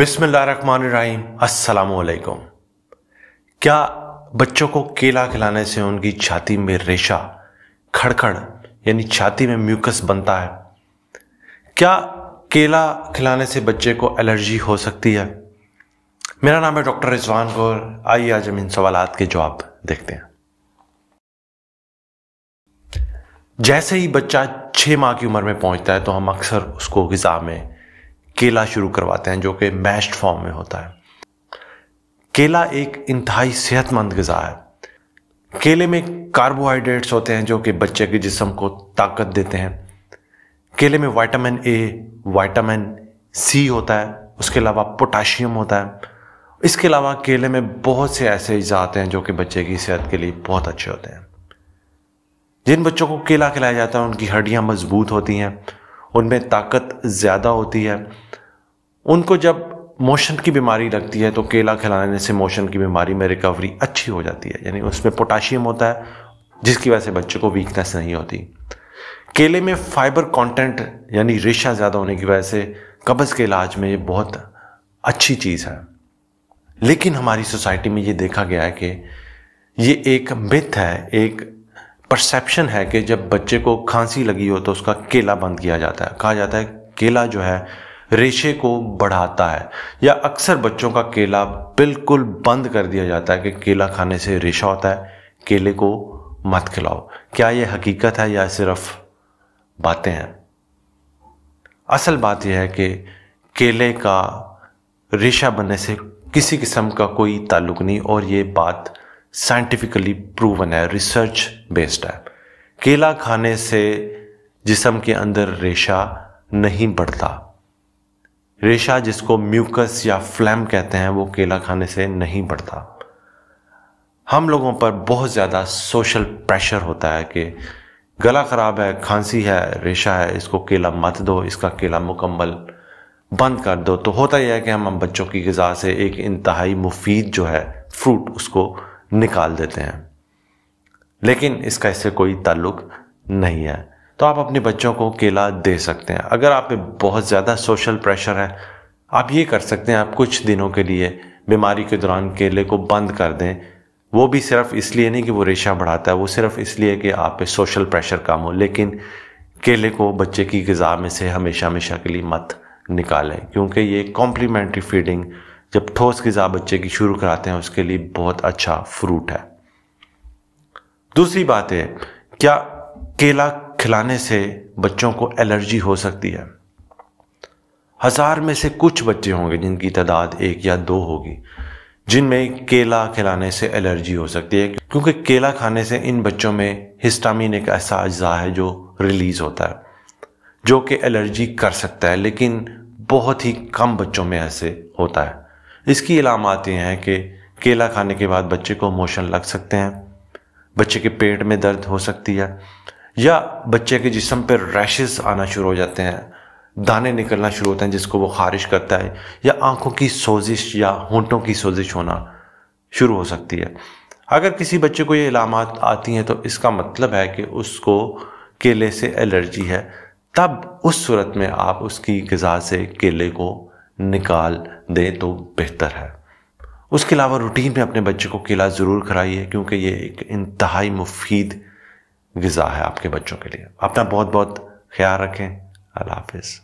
बिसमीम असलकुम क्या बच्चों को केला खिलाने से उनकी छाती में रेशा खड़खड़ यानी छाती में म्यूकस बनता है क्या केला खिलाने से बच्चे को एलर्जी हो सकती है मेरा नाम है डॉक्टर रिजवान कौर आइए आज हम इन सवाल के जवाब देखते हैं जैसे ही बच्चा छः माह की उम्र में पहुंचता है तो हम अक्सर उसको गज़ा में केला शुरू करवाते हैं जो कि मैश्ड फॉर्म में होता है केला एक इंतहाई सेहतमंद गज़ा है केले में कार्बोहाइड्रेट्स होते हैं जो कि बच्चे के जिसम को ताकत देते हैं केले में वाइटामिन ए वाइटामिन सी होता है उसके अलावा पोटाशियम होता है इसके अलावा केले में बहुत से ऐसे ईजात हैं जो कि बच्चे की सेहत के लिए बहुत अच्छे होते हैं जिन बच्चों को केला खिलाया जाता है उनकी हड्डियाँ मजबूत होती हैं उनमें ताकत ज़्यादा होती है उनको जब मोशन की बीमारी लगती है तो केला खिलाने से मोशन की बीमारी में रिकवरी अच्छी हो जाती है यानी उसमें पोटाशियम होता है जिसकी वजह से बच्चे को वीकनेस नहीं होती केले में फाइबर कंटेंट यानी रेशा ज़्यादा होने की वजह से कब्ज़ के इलाज में ये बहुत अच्छी चीज़ है लेकिन हमारी सोसाइटी में ये देखा गया है कि ये एक मिथ है एक परसेप्शन है कि जब बच्चे को खांसी लगी हो तो उसका केला बंद किया जाता है कहा जाता है केला जो है रेशे को बढ़ाता है या अक्सर बच्चों का केला बिल्कुल बंद कर दिया जाता है कि केला खाने से रेशा होता है केले को मत खिलाओ क्या यह हकीकत है या सिर्फ बातें हैं असल बात यह है कि केले का रेशा बनने से किसी किस्म का कोई ताल्लुक नहीं और ये बात साइंटिफिकली प्रूवन है रिसर्च बेस्ड है केला खाने से जिसम के अंदर रेशा नहीं बढ़ता रेशा जिसको म्यूकस या फ्लैम कहते हैं वो केला खाने से नहीं बढ़ता हम लोगों पर बहुत ज़्यादा सोशल प्रेशर होता है कि गला ख़राब है खांसी है रेशा है इसको केला मत दो इसका केला मुकम्मल बंद कर दो तो होता यह है कि हम बच्चों की गज़ा से एक इंतहाई मुफीद जो है फ्रूट उसको निकाल देते हैं लेकिन इसका इससे कोई ताल्लुक नहीं है तो आप अपने बच्चों को केला दे सकते हैं अगर आप में बहुत ज़्यादा सोशल प्रेशर है आप ये कर सकते हैं आप कुछ दिनों के लिए बीमारी के दौरान केले को बंद कर दें वो भी सिर्फ इसलिए नहीं कि वो रेशा बढ़ाता है वो सिर्फ इसलिए कि आप पे सोशल प्रेशर कम हो लेकिन केले को बच्चे की गज़ा में से हमेशा हमेशा के लिए मत निकालें क्योंकि ये कॉम्प्लीमेंट्री फीडिंग जब ठोस गज़ा बच्चे की शुरू कराते हैं उसके लिए बहुत अच्छा फ्रूट है दूसरी बात है क्या केला खिलाने से बच्चों को एलर्जी हो सकती है हज़ार में से कुछ बच्चे होंगे जिनकी तादाद एक या दो होगी जिनमें केला खिलाने से एलर्जी हो सकती है क्योंकि केला खाने से इन बच्चों में हिस्टामिन एक ऐसा अज्जा है जो रिलीज़ होता है जो कि एलर्जी कर सकता है लेकिन बहुत ही कम बच्चों में ऐसे होता है इसकी इलामत यह हैं कि केला खाने के बाद बच्चे को मोशन लग सकते हैं बच्चे के पेट में दर्द हो सकती है या बच्चे के जिसम पर रैशेस आना शुरू हो जाते हैं दाने निकलना शुरू होते हैं जिसको वो खारिश करता है या आंखों की सोजिश या होंठों की सोजिश होना शुरू हो सकती है अगर किसी बच्चे को ये इलामत आती हैं तो इसका मतलब है कि उसको केले से एलर्जी है तब उस सूरत में आप उसकी गज़ा से केले को निकाल दें तो बेहतर है उसके अलावा रूटीन में अपने बच्चे को केला ज़रूर खिलाइए क्योंकि ये एक इंतहाई मुफीद गज़ा है आपके बच्चों के लिए अपना बहुत बहुत ख्याल रखें अल्लाह हाफिज़